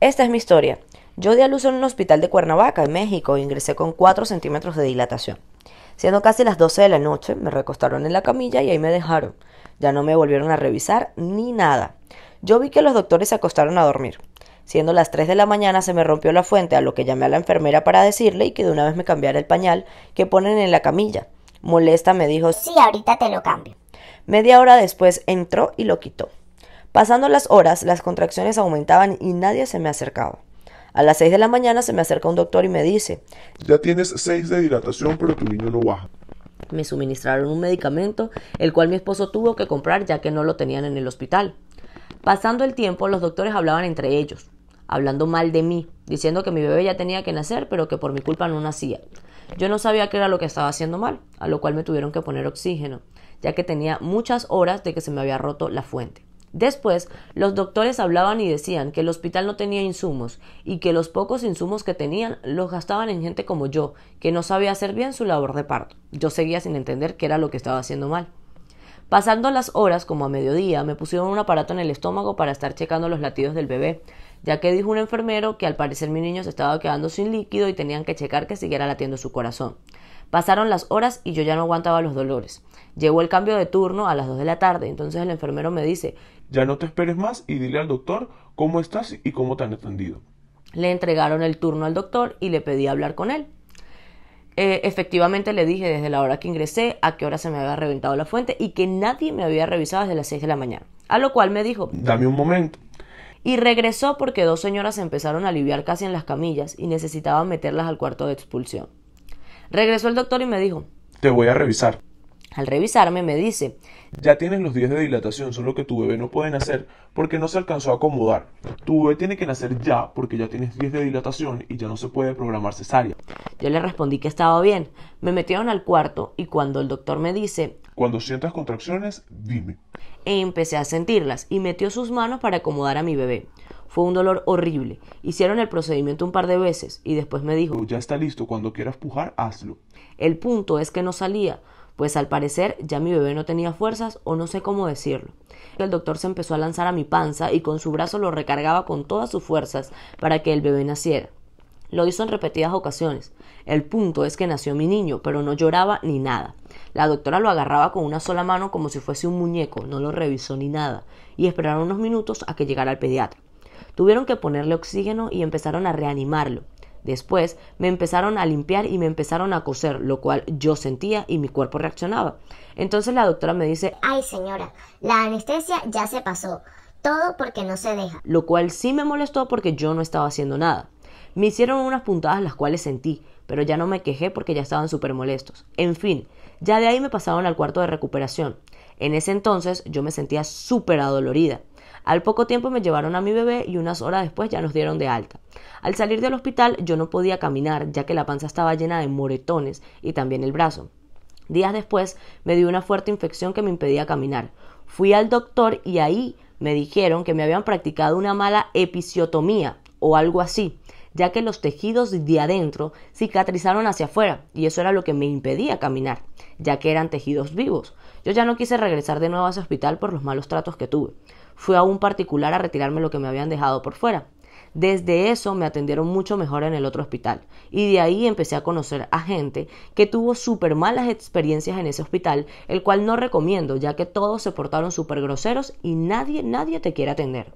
Esta es mi historia. Yo di a luz en un hospital de Cuernavaca, en México, e ingresé con 4 centímetros de dilatación. Siendo casi las 12 de la noche, me recostaron en la camilla y ahí me dejaron. Ya no me volvieron a revisar ni nada. Yo vi que los doctores se acostaron a dormir. Siendo las 3 de la mañana se me rompió la fuente, a lo que llamé a la enfermera para decirle y que de una vez me cambiara el pañal que ponen en la camilla. Molesta me dijo, sí, ahorita te lo cambio. Media hora después entró y lo quitó. Pasando las horas, las contracciones aumentaban y nadie se me acercaba. A las 6 de la mañana se me acerca un doctor y me dice, ya tienes 6 de dilatación pero tu niño no baja. Me suministraron un medicamento, el cual mi esposo tuvo que comprar ya que no lo tenían en el hospital. Pasando el tiempo, los doctores hablaban entre ellos, hablando mal de mí, diciendo que mi bebé ya tenía que nacer, pero que por mi culpa no nacía. Yo no sabía qué era lo que estaba haciendo mal, a lo cual me tuvieron que poner oxígeno, ya que tenía muchas horas de que se me había roto la fuente. Después, los doctores hablaban y decían que el hospital no tenía insumos y que los pocos insumos que tenían los gastaban en gente como yo, que no sabía hacer bien su labor de parto. Yo seguía sin entender qué era lo que estaba haciendo mal. Pasando las horas, como a mediodía, me pusieron un aparato en el estómago para estar checando los latidos del bebé, ya que dijo un enfermero que al parecer mi niño se estaba quedando sin líquido y tenían que checar que siguiera latiendo su corazón. Pasaron las horas y yo ya no aguantaba los dolores. Llegó el cambio de turno a las 2 de la tarde, entonces el enfermero me dice ya no te esperes más y dile al doctor cómo estás y cómo te han atendido. Le entregaron el turno al doctor y le pedí hablar con él. Eh, efectivamente le dije desde la hora que ingresé a qué hora se me había reventado la fuente y que nadie me había revisado desde las 6 de la mañana. A lo cual me dijo, dame un momento. Y regresó porque dos señoras empezaron a aliviar casi en las camillas y necesitaban meterlas al cuarto de expulsión. Regresó el doctor y me dijo, te voy a revisar. Al revisarme me dice, ya tienes los días de dilatación, solo que tu bebé no puede nacer porque no se alcanzó a acomodar. Tu bebé tiene que nacer ya porque ya tienes 10 de dilatación y ya no se puede programar cesárea. Yo le respondí que estaba bien. Me metieron al cuarto y cuando el doctor me dice, cuando sientas contracciones, dime. E empecé a sentirlas y metió sus manos para acomodar a mi bebé. Fue un dolor horrible. Hicieron el procedimiento un par de veces y después me dijo, ya está listo, cuando quieras pujar, hazlo. El punto es que no salía pues al parecer ya mi bebé no tenía fuerzas o no sé cómo decirlo. El doctor se empezó a lanzar a mi panza y con su brazo lo recargaba con todas sus fuerzas para que el bebé naciera. Lo hizo en repetidas ocasiones. El punto es que nació mi niño, pero no lloraba ni nada. La doctora lo agarraba con una sola mano como si fuese un muñeco, no lo revisó ni nada, y esperaron unos minutos a que llegara el pediatra. Tuvieron que ponerle oxígeno y empezaron a reanimarlo. Después me empezaron a limpiar y me empezaron a coser, lo cual yo sentía y mi cuerpo reaccionaba. Entonces la doctora me dice, ay señora, la anestesia ya se pasó, todo porque no se deja. Lo cual sí me molestó porque yo no estaba haciendo nada. Me hicieron unas puntadas las cuales sentí, pero ya no me quejé porque ya estaban súper molestos. En fin, ya de ahí me pasaron al cuarto de recuperación. En ese entonces yo me sentía súper adolorida. Al poco tiempo me llevaron a mi bebé y unas horas después ya nos dieron de alta. Al salir del hospital yo no podía caminar ya que la panza estaba llena de moretones y también el brazo. Días después me dio una fuerte infección que me impedía caminar. Fui al doctor y ahí me dijeron que me habían practicado una mala episiotomía o algo así ya que los tejidos de adentro cicatrizaron hacia afuera y eso era lo que me impedía caminar, ya que eran tejidos vivos. Yo ya no quise regresar de nuevo a ese hospital por los malos tratos que tuve. Fui a un particular a retirarme lo que me habían dejado por fuera. Desde eso me atendieron mucho mejor en el otro hospital y de ahí empecé a conocer a gente que tuvo súper malas experiencias en ese hospital, el cual no recomiendo ya que todos se portaron súper groseros y nadie, nadie te quiere atender.